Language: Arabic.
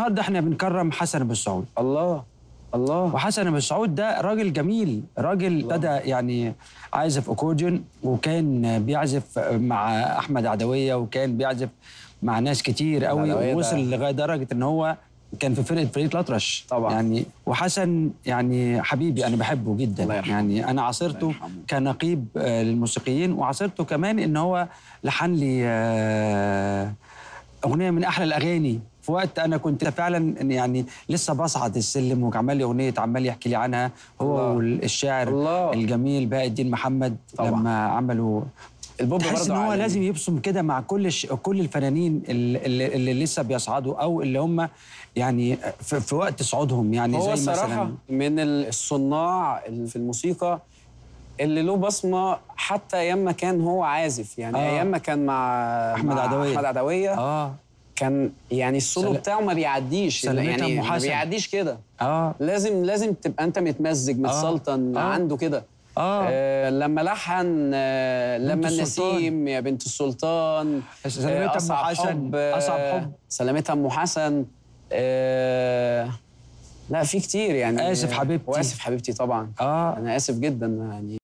النهارده احنا بنكرم حسن بن سعود الله الله وحسن بن سعود ده راجل جميل راجل ابتدى يعني عازف اكورديون وكان بيعزف مع احمد عدويه وكان بيعزف مع ناس كتير قوي ووصل لغايه درجه ان هو كان في فرقه فريق الاطرش طبعا يعني وحسن يعني حبيبي انا بحبه جدا الله يرحمه. يعني انا عاصرته كنقيب آه، للموسيقيين وعاصرته كمان ان هو لحن لي آه، اغنيه من احلى الاغاني في وقت انا كنت فعلا يعني لسه بصعد السلم وعمال لي اغنيه عمال يحكي لي عنها هو الله. والشاعر الله. الجميل باقي الدين محمد طبعا. لما عملوا البوب تحس ان هو لازم يبصم كده مع كل ش... كل الفنانين اللي, اللي لسه بيصعدوا او اللي هم يعني في, في وقت صعودهم يعني هو زي الصراحه مثلا من الصناع في الموسيقى اللي له بصمه حتى ايام ما كان هو عازف يعني آه. ايام ما كان مع احمد مع عدويه احمد عدويه آه. كان يعني السولو سل... بتاعه ما بيعديش يعني ما بيعديش كده اه لازم لازم تبقى انت متمزج متسلطن آه. آه. عنده كده آه. آه لما لحن آه لما النسيم يا بنت السلطان سلامتها آه ام آه، حسن حب آه اصعب حب سلامتها ام حسن آه لا في كتير يعني اسف حبيبتي واسف حبيبتي طبعا اه انا اسف جدا يعني